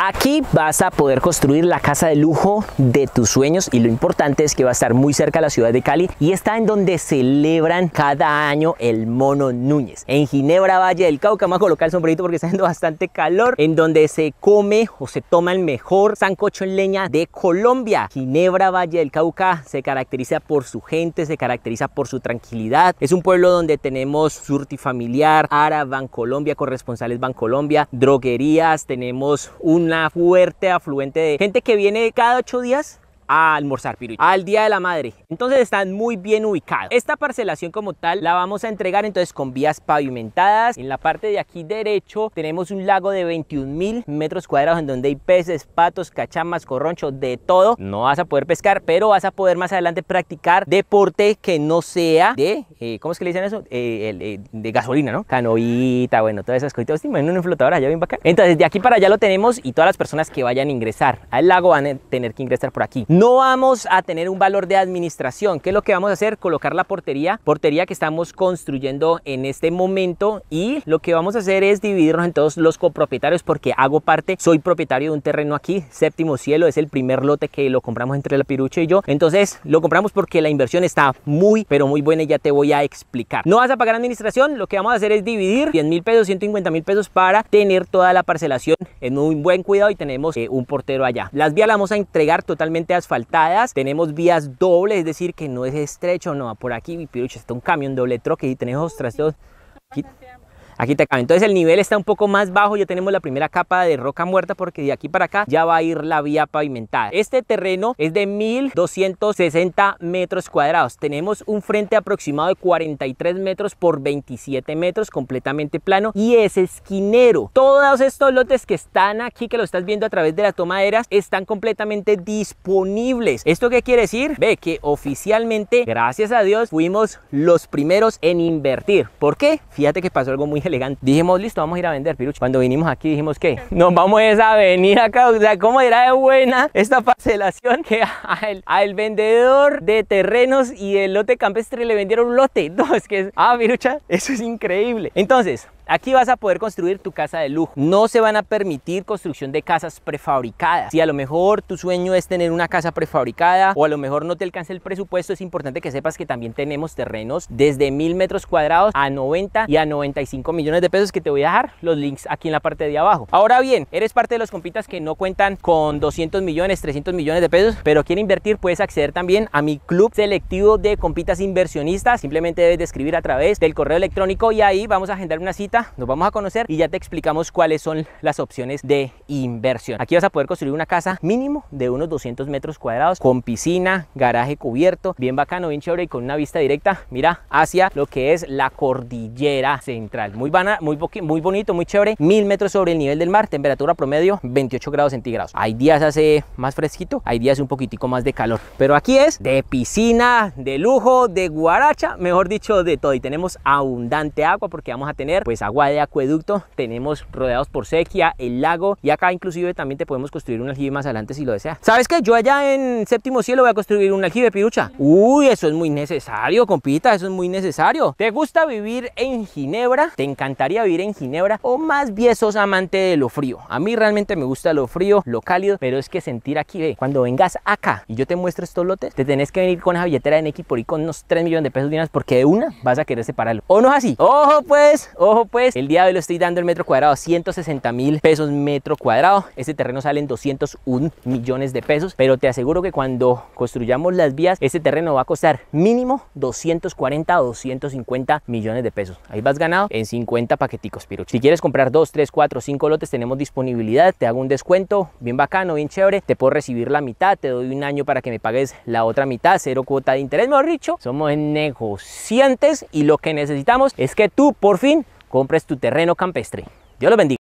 Aquí vas a poder construir la casa de lujo de tus sueños y lo importante es que va a estar muy cerca a la ciudad de Cali y está en donde celebran cada año el Mono Núñez. En Ginebra, Valle del Cauca, vamos a colocar el sombrerito porque está haciendo bastante calor, en donde se come o se toma el mejor sancocho en leña de Colombia. Ginebra, Valle del Cauca se caracteriza por su gente, se caracteriza por su tranquilidad. Es un pueblo donde tenemos surtifamiliar, Ara, Bancolombia, corresponsales Bancolombia, droguerías, tenemos un una fuerte afluente de gente que viene cada ocho días a almorzar pirucho, al Día de la Madre. Entonces están muy bien ubicados. Esta parcelación como tal la vamos a entregar entonces con vías pavimentadas. En la parte de aquí derecho tenemos un lago de 21 mil metros cuadrados en donde hay peces, patos, cachamas, corronchos de todo. No vas a poder pescar, pero vas a poder más adelante practicar deporte que no sea de, eh, ¿cómo es que le dicen eso? Eh, eh, de gasolina, ¿no? Canoita, bueno, todas esas cositas. ¿Te una flotadora allá bien bacán? Entonces de aquí para allá lo tenemos y todas las personas que vayan a ingresar al lago van a tener que ingresar por aquí. No vamos a tener un valor de administración. ¿Qué es lo que vamos a hacer? Colocar la portería, portería que estamos construyendo en este momento y lo que vamos a hacer es dividirnos en todos los copropietarios porque hago parte, soy propietario de un terreno aquí, séptimo cielo, es el primer lote que lo compramos entre la pirucha y yo. Entonces lo compramos porque la inversión está muy, pero muy buena y ya te voy a explicar. No vas a pagar administración, lo que vamos a hacer es dividir 10 mil pesos, 150 mil pesos para tener toda la parcelación en un buen cuidado y tenemos eh, un portero allá. Las vías las vamos a entregar totalmente su faltadas tenemos vías dobles, es decir, que no es estrecho, no, por aquí, mi pirucha, está un camión doble troque y tenemos dos aquí te cabe. Entonces el nivel está un poco más bajo, ya tenemos la primera capa de roca muerta porque de aquí para acá ya va a ir la vía pavimentada. Este terreno es de 1260 metros cuadrados. Tenemos un frente aproximado de 43 metros por 27 metros completamente plano y es esquinero. Todos estos lotes que están aquí, que lo estás viendo a través de las tomaderas, están completamente disponibles. ¿Esto qué quiere decir? Ve que oficialmente, gracias a Dios, fuimos los primeros en invertir. ¿Por qué? Fíjate que pasó algo muy elegante. Dijimos, listo, vamos a ir a vender, Pirucha. Cuando vinimos aquí dijimos, que Nos vamos a venir acá. O sea, ¿cómo era de buena esta parcelación que al, vendedor de terrenos y el lote campestre le vendieron un lote? No, es que, ah, Pirucha, eso es increíble. Entonces, Aquí vas a poder construir tu casa de lujo. No se van a permitir construcción de casas prefabricadas. Si a lo mejor tu sueño es tener una casa prefabricada o a lo mejor no te alcanza el presupuesto, es importante que sepas que también tenemos terrenos desde mil metros cuadrados a 90 y a 95 millones de pesos que te voy a dejar los links aquí en la parte de abajo. Ahora bien, eres parte de los compitas que no cuentan con 200 millones, 300 millones de pesos, pero quieres invertir, puedes acceder también a mi club selectivo de compitas inversionistas. Simplemente debes de escribir a través del correo electrónico y ahí vamos a agendar una cita nos vamos a conocer y ya te explicamos cuáles son las opciones de inversión. Aquí vas a poder construir una casa mínimo de unos 200 metros cuadrados con piscina, garaje cubierto, bien bacano, bien chévere y con una vista directa, mira, hacia lo que es la cordillera central. Muy, muy, muy bonito, muy chévere, mil metros sobre el nivel del mar, temperatura promedio 28 grados centígrados. Hay días hace más fresquito, hay días un poquitico más de calor, pero aquí es de piscina, de lujo, de guaracha, mejor dicho, de todo. Y tenemos abundante agua porque vamos a tener pues agua de acueducto, tenemos rodeados por sequía, el lago y acá inclusive también te podemos construir un aljibe más adelante si lo deseas. ¿Sabes qué? Yo allá en séptimo cielo voy a construir un aljibe, Pirucha. Uy, eso es muy necesario, compita, eso es muy necesario. ¿Te gusta vivir en Ginebra? ¿Te encantaría vivir en Ginebra? O más bien sos amante de lo frío. A mí realmente me gusta lo frío, lo cálido, pero es que sentir aquí, ve, cuando vengas acá y yo te muestro estos lotes, te tenés que venir con una billetera de Neki por ahí con unos 3 millones de pesos de porque de una vas a querer separarlo. ¿O no es así? Ojo pues, ojo pues pues, el día de hoy lo estoy dando el metro cuadrado a 160 mil pesos metro cuadrado. Este terreno sale en 201 millones de pesos, pero te aseguro que cuando construyamos las vías, este terreno va a costar mínimo 240 o 250 millones de pesos. Ahí vas ganado en 50 paqueticos, pirucho. Si quieres comprar 2, 3, 4, 5 lotes, tenemos disponibilidad, te hago un descuento bien bacano, bien chévere, te puedo recibir la mitad, te doy un año para que me pagues la otra mitad, cero cuota de interés, mejor dicho, somos negociantes y lo que necesitamos es que tú por fin compres tu terreno campestre. Dios lo bendiga.